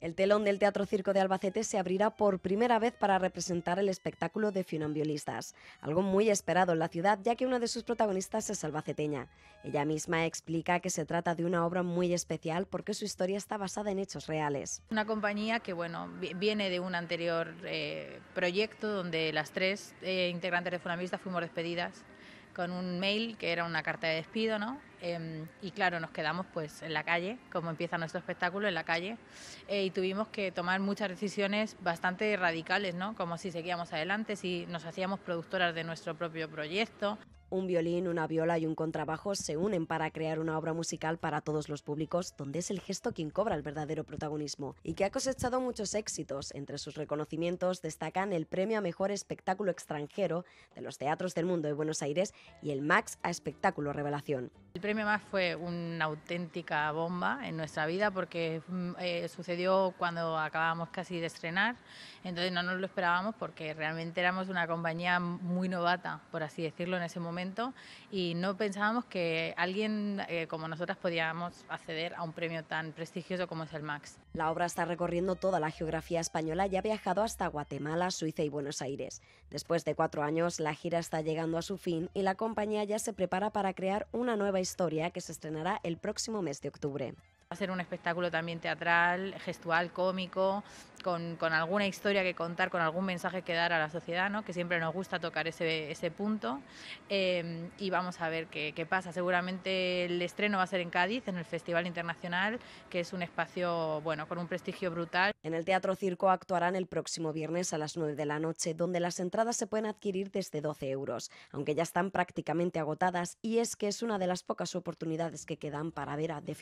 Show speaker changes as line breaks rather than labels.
El telón del Teatro Circo de Albacete se abrirá por primera vez para representar el espectáculo de Funambulistas. algo muy esperado en la ciudad ya que una de sus protagonistas es albaceteña. Ella misma explica que se trata de una obra muy especial porque su historia está basada en hechos reales.
Una compañía que bueno, viene de un anterior eh, proyecto donde las tres eh, integrantes de Funambulistas fuimos despedidas con un mail que era una carta de despido, ¿no? Em, y claro, nos quedamos pues en la calle, como empieza nuestro espectáculo, en la calle, eh, y tuvimos que tomar muchas decisiones bastante radicales, ¿no? Como si seguíamos adelante, si nos hacíamos productoras de nuestro propio proyecto.
Un violín, una viola y un contrabajo se unen para crear una obra musical para todos los públicos, donde es el gesto quien cobra el verdadero protagonismo, y que ha cosechado muchos éxitos. Entre sus reconocimientos destacan el Premio a Mejor Espectáculo Extranjero de los Teatros del Mundo de Buenos Aires y el Max a Espectáculo Revelación.
El premio Max fue una auténtica bomba en nuestra vida porque mm, eh, sucedió cuando acabábamos casi de estrenar, entonces no nos lo esperábamos porque realmente éramos una compañía muy novata, por así decirlo, en ese momento y no pensábamos que alguien eh, como nosotras podíamos acceder a un premio tan prestigioso como es el Max.
La obra está recorriendo toda la geografía española y ha viajado hasta Guatemala, Suiza y Buenos Aires. Después de cuatro años, la gira está llegando a su fin y la compañía ya se prepara para crear una nueva historia historia que se estrenará el próximo mes de octubre.
Va a ser un espectáculo también teatral, gestual, cómico, con, alguna historia que contar, con algún mensaje que dar a la sociedad, ¿no? que siempre nos gusta tocar ese, punto. Em, y vamos a ver qué, pasa. Seguramente el estreno va a ser en Cádiz, en el Festival Internacional, que es un espacio bueno, con un prestigio brutal. En el Teatro Circo actuarán el próximo viernes a las 9 de la noche,
donde las entradas se pueden adquirir desde 12 euros, aunque ya están prácticamente agotadas y es que es una de las pocas oportunidades que quedan para ver a The